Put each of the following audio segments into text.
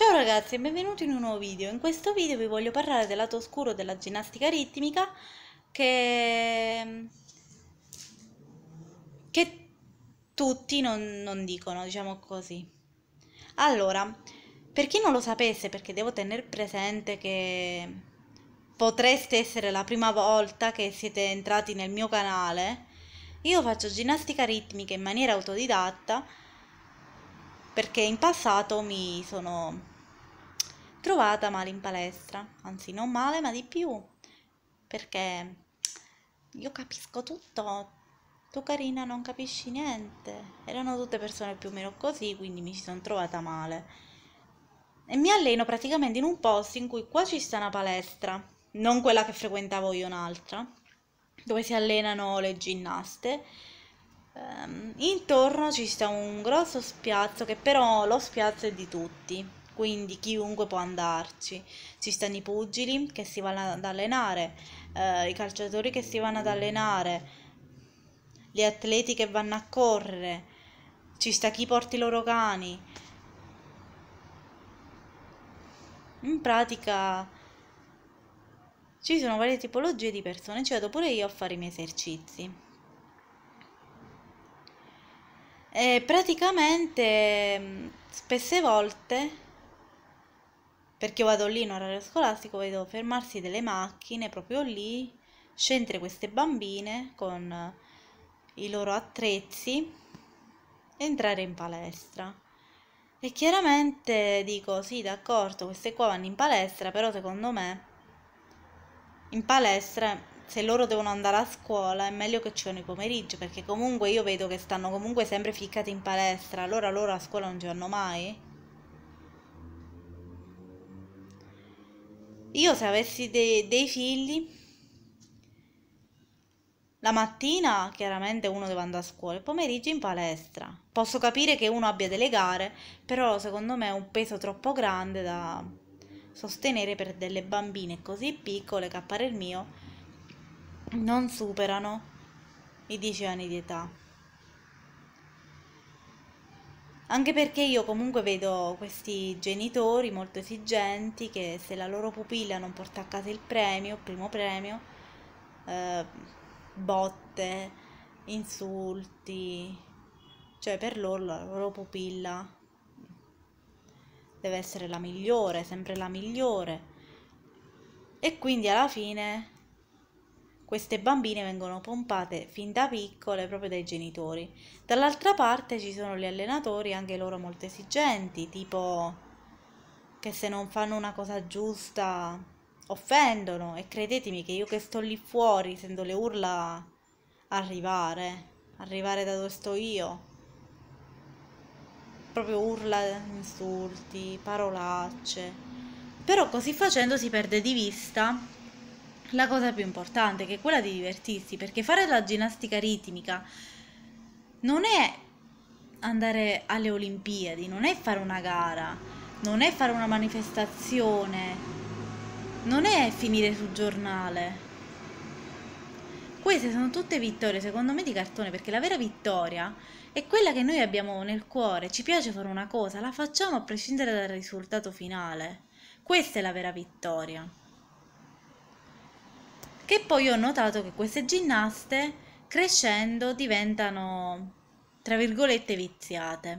Ciao ragazzi e benvenuti in un nuovo video. In questo video vi voglio parlare del lato oscuro della ginnastica ritmica che, che tutti non, non dicono, diciamo così. Allora, per chi non lo sapesse, perché devo tenere presente che potreste essere la prima volta che siete entrati nel mio canale, io faccio ginnastica ritmica in maniera autodidatta perché in passato mi sono trovata male in palestra, anzi non male ma di più, perché io capisco tutto, tu carina non capisci niente, erano tutte persone più o meno così, quindi mi ci sono trovata male. E mi alleno praticamente in un posto in cui qua ci sta una palestra, non quella che frequentavo io un'altra, dove si allenano le ginnaste Um, intorno ci sta un grosso spiazzo che però lo spiazzo è di tutti, quindi chiunque può andarci. Ci stanno i pugili che si vanno ad allenare, uh, i calciatori che si vanno ad allenare, gli atleti che vanno a correre, ci sta chi porta i loro cani. In pratica ci sono varie tipologie di persone, ci vado pure io a fare i miei esercizi. E praticamente mm, spesse volte, perché vado lì in orario scolastico, vedo fermarsi delle macchine proprio lì, scendere queste bambine con eh, i loro attrezzi, entrare in palestra. E chiaramente dico sì, d'accordo, queste qua vanno in palestra, però secondo me in palestra se loro devono andare a scuola è meglio che ci vanno i pomeriggi perché comunque io vedo che stanno comunque sempre ficcati in palestra, allora loro a scuola non ci vanno mai. Io se avessi de dei figli, la mattina chiaramente uno deve andare a scuola, il pomeriggio in palestra. Posso capire che uno abbia delle gare, però secondo me è un peso troppo grande da sostenere per delle bambine così piccole che a parer mio non superano i 10 anni di età. Anche perché io comunque vedo questi genitori molto esigenti che se la loro pupilla non porta a casa il premio, il primo premio, eh, botte, insulti, cioè per loro la loro pupilla deve essere la migliore, sempre la migliore. E quindi alla fine queste bambine vengono pompate fin da piccole proprio dai genitori. Dall'altra parte ci sono gli allenatori, anche loro molto esigenti, tipo che se non fanno una cosa giusta offendono e credetemi che io che sto lì fuori sento le urla arrivare, arrivare da dove sto io. Proprio urla, insulti, parolacce. Però così facendo si perde di vista la cosa più importante, che è quella di divertirsi, perché fare la ginnastica ritmica non è andare alle Olimpiadi, non è fare una gara, non è fare una manifestazione, non è finire sul giornale. Queste sono tutte vittorie, secondo me, di cartone, perché la vera vittoria è quella che noi abbiamo nel cuore. Ci piace fare una cosa, la facciamo a prescindere dal risultato finale. Questa è la vera vittoria che poi ho notato che queste ginnaste crescendo diventano, tra virgolette, viziate.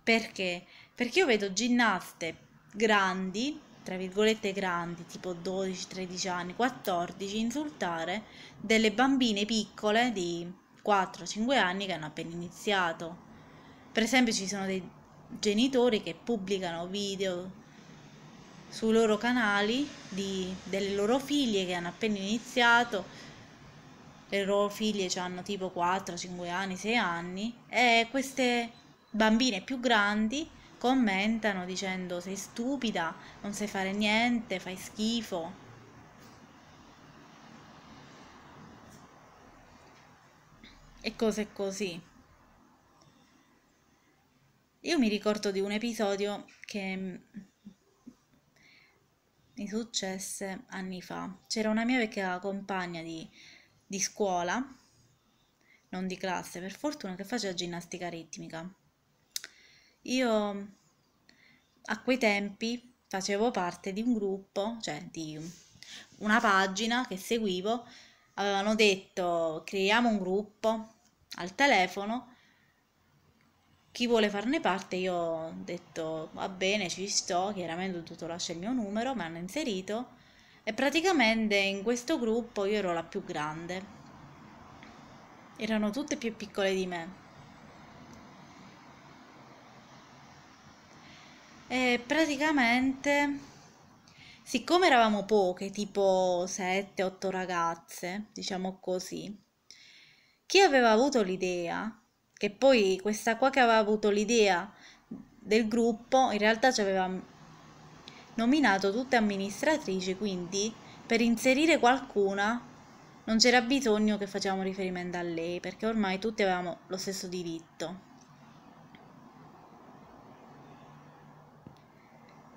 Perché? Perché io vedo ginnaste grandi, tra virgolette grandi, tipo 12, 13 anni, 14, insultare delle bambine piccole di 4-5 anni che hanno appena iniziato. Per esempio ci sono dei genitori che pubblicano video sui loro canali di, delle loro figlie che hanno appena iniziato, le loro figlie hanno tipo 4, 5 anni, 6 anni e queste bambine più grandi commentano dicendo sei stupida, non sai fare niente, fai schifo. E cose così. Io mi ricordo di un episodio che mi successe anni fa. C'era una mia vecchia compagna di, di scuola, non di classe, per fortuna, che faceva ginnastica ritmica. Io a quei tempi facevo parte di un gruppo, cioè di una pagina che seguivo, avevano detto creiamo un gruppo al telefono chi vuole farne parte io ho detto va bene ci sto chiaramente ho dovuto lasciare il mio numero mi hanno inserito e praticamente in questo gruppo io ero la più grande erano tutte più piccole di me e praticamente siccome eravamo poche tipo 7-8 ragazze diciamo così chi aveva avuto l'idea che poi questa qua che aveva avuto l'idea del gruppo in realtà ci aveva nominato tutte amministratrici, quindi per inserire qualcuna non c'era bisogno che facciamo riferimento a lei, perché ormai tutti avevamo lo stesso diritto.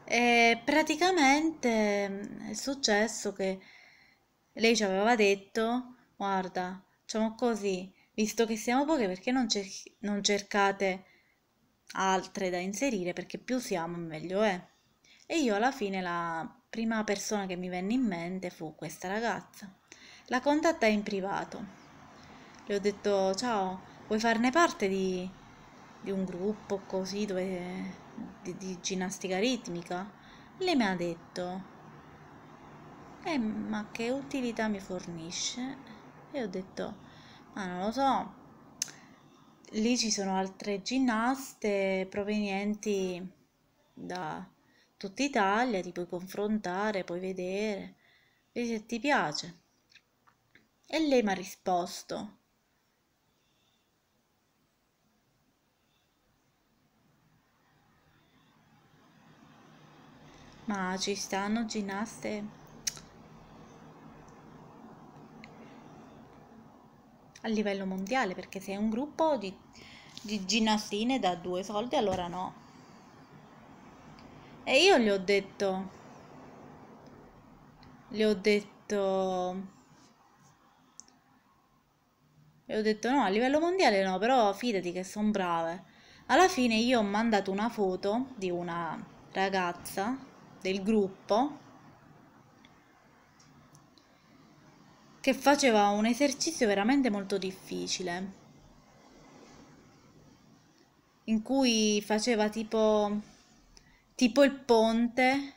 E praticamente mm, è successo che lei ci aveva detto, guarda, facciamo così, Visto che siamo poche, perché non, cer- non cercate altre da inserire? Perché più siamo, meglio è. E io alla fine la prima persona che mi venne in mente fu questa ragazza. La contattai in privato. Le ho detto, ciao, vuoi farne parte di, di un gruppo così dove, di, di ginnastica ritmica? Lei mi ha detto, eh, ma che utilità mi fornisce? E ho detto, Ah, non lo so. Lì ci sono altre ginnaste provenienti da tutta Italia, ti puoi confrontare, puoi vedere, vedi se ti piace. E lei mi ha risposto. Ma ci stanno ginnaste a livello mondiale, perché se è un gruppo di, di ginastine da due soldi, allora no. E io gli ho detto, gli ho detto, gli ho detto no, a livello mondiale no, però fidati che sono brave. Alla fine io ho mandato una foto di una ragazza del gruppo che faceva un esercizio veramente molto difficile, in cui faceva tipo, tipo il ponte,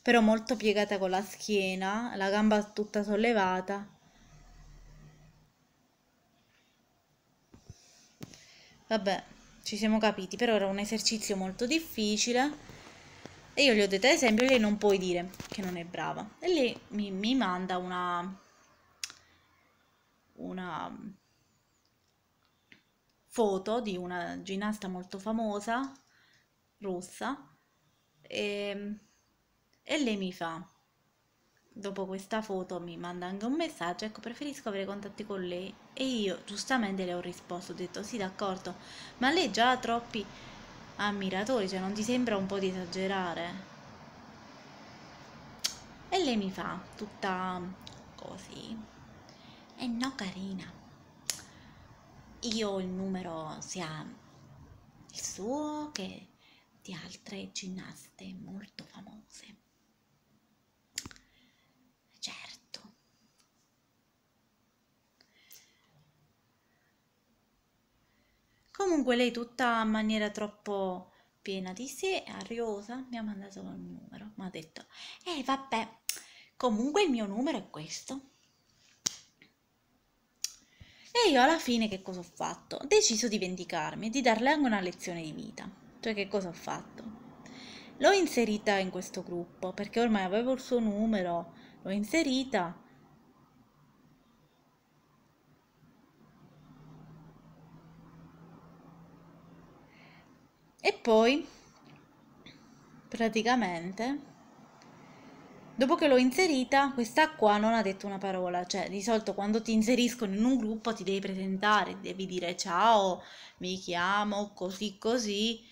però molto piegata con la schiena, la gamba tutta sollevata. Vabbè, ci siamo capiti, però era un esercizio molto difficile. E io gli ho detto, ad esempio, lei non puoi dire che non è brava. E lei mi, mi manda una, una foto di una ginnasta molto famosa, rossa, e, e lei mi fa, dopo questa foto mi manda anche un messaggio, ecco preferisco avere contatti con lei e io giustamente le ho risposto, ho detto sì d'accordo, ma lei già ha troppi ammiratori, cioè non ti sembra un po' di esagerare? E lei mi fa tutta così, e no carina io il numero sia il suo che di altre ginnaste molto famose certo comunque lei tutta in maniera troppo piena di sé ariosa mi ha mandato il numero mi ha detto eh vabbè comunque il mio numero è questo e io alla fine che cosa ho fatto? Ho deciso di vendicarmi e di darle anche una lezione di vita. Cioè che cosa ho fatto? L'ho inserita in questo gruppo perché ormai avevo il suo numero, l'ho inserita. E poi praticamente Dopo che l'ho inserita, questa qua non ha detto una parola, cioè di solito quando ti inseriscono in un gruppo ti devi presentare, devi dire ciao, mi chiamo così così,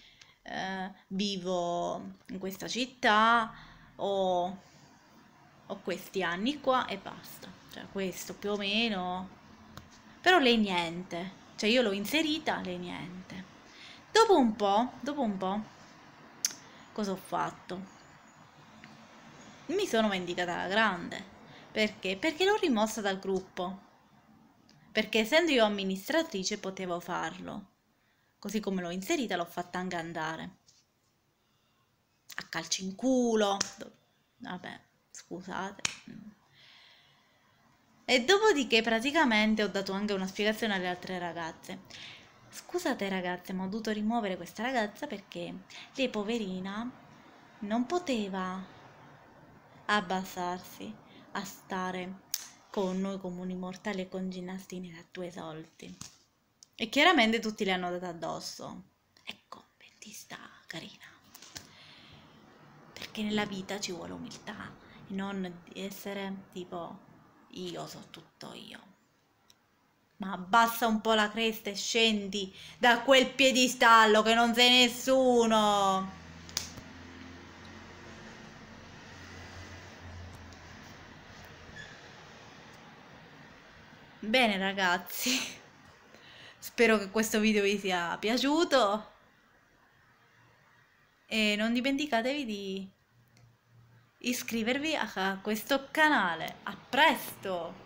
eh, vivo in questa città o ho questi anni qua e basta, cioè questo più o meno, però lei niente, cioè io l'ho inserita, lei niente. Dopo un po', dopo un po', cosa ho fatto? mi sono vendicata alla grande. Perché? Perché l'ho rimossa dal gruppo. Perché essendo io amministratrice potevo farlo. Così come l'ho inserita l'ho fatta anche andare. A calci in culo. Vabbè, scusate. E dopodiché praticamente ho dato anche una spiegazione alle altre ragazze. Scusate ragazze, ma ho dovuto rimuovere questa ragazza perché lei poverina non poteva abbassarsi, a stare con noi comuni mortali e con ginnastini da due soldi. E chiaramente tutti le hanno dato addosso. Ecco, ventista carina. Perché nella vita ci vuole umiltà e non essere tipo io so tutto io. Ma abbassa un po' la cresta e scendi da quel piedistallo che non sei nessuno. Bene ragazzi, spero che questo video vi sia piaciuto e non dimenticatevi di iscrivervi a questo canale. A presto!